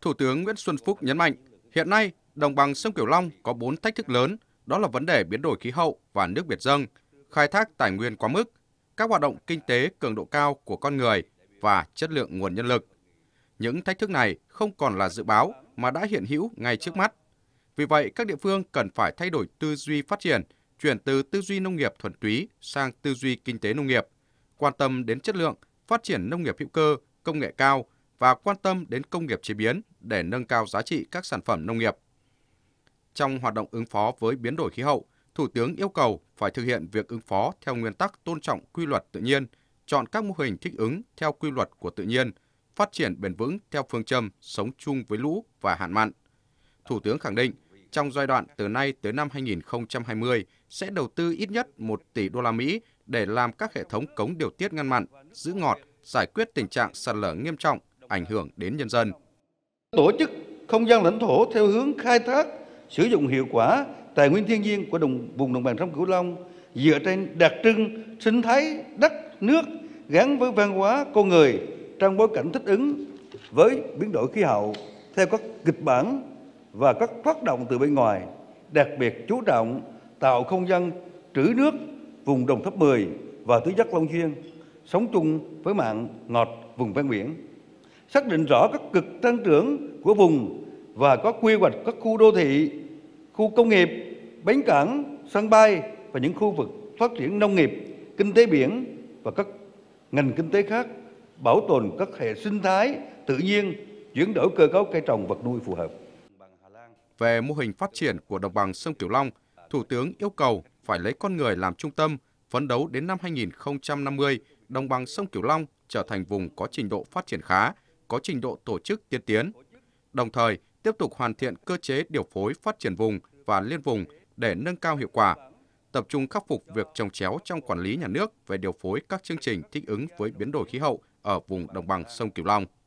Thủ tướng Nguyễn Xuân Phúc nhấn mạnh, hiện nay đồng bằng sông Cửu Long có 4 thách thức lớn, đó là vấn đề biến đổi khí hậu và nước biển dâng, khai thác tài nguyên quá mức, các hoạt động kinh tế cường độ cao của con người và chất lượng nguồn nhân lực. Những thách thức này không còn là dự báo mà đã hiện hữu ngay trước mắt. Vì vậy, các địa phương cần phải thay đổi tư duy phát triển, chuyển từ tư duy nông nghiệp thuần túy sang tư duy kinh tế nông nghiệp, quan tâm đến chất lượng, phát triển nông nghiệp hữu cơ, công nghệ cao – và quan tâm đến công nghiệp chế biến để nâng cao giá trị các sản phẩm nông nghiệp. Trong hoạt động ứng phó với biến đổi khí hậu, Thủ tướng yêu cầu phải thực hiện việc ứng phó theo nguyên tắc tôn trọng quy luật tự nhiên, chọn các mô hình thích ứng theo quy luật của tự nhiên, phát triển bền vững theo phương châm sống chung với lũ và hạn mặn. Thủ tướng khẳng định, trong giai đoạn từ nay tới năm 2020 sẽ đầu tư ít nhất 1 tỷ đô la Mỹ để làm các hệ thống cống điều tiết ngăn mặn, giữ ngọt, giải quyết tình trạng sạt lở nghiêm trọng ảnh hưởng đến nhân dân. Tổ chức không gian lãnh thổ theo hướng khai thác, sử dụng hiệu quả tài nguyên thiên nhiên của đồng, vùng đồng bằng sông Cửu Long dựa trên đặc trưng sinh thái đất nước gắn với văn hóa con người trong bối cảnh thích ứng với biến đổi khí hậu theo các kịch bản và các phát động từ bên ngoài, đặc biệt chú trọng tạo không gian trữ nước vùng đồng thấp 10 và tứ giác Long duyên sống chung với mạng ngọt vùng ven biển xác định rõ các cực tăng trưởng của vùng và có quy hoạch các khu đô thị, khu công nghiệp, bến cảng, sân bay và những khu vực phát triển nông nghiệp, kinh tế biển và các ngành kinh tế khác, bảo tồn các hệ sinh thái tự nhiên, chuyển đổi cơ cấu cây trồng vật nuôi phù hợp. Về mô hình phát triển của đồng bằng sông Cửu Long, Thủ tướng yêu cầu phải lấy con người làm trung tâm, phấn đấu đến năm 2050, đồng bằng sông Cửu Long trở thành vùng có trình độ phát triển khá, có trình độ tổ chức tiên tiến, đồng thời tiếp tục hoàn thiện cơ chế điều phối phát triển vùng và liên vùng để nâng cao hiệu quả, tập trung khắc phục việc trồng chéo trong quản lý nhà nước về điều phối các chương trình thích ứng với biến đổi khí hậu ở vùng đồng bằng sông Cửu Long.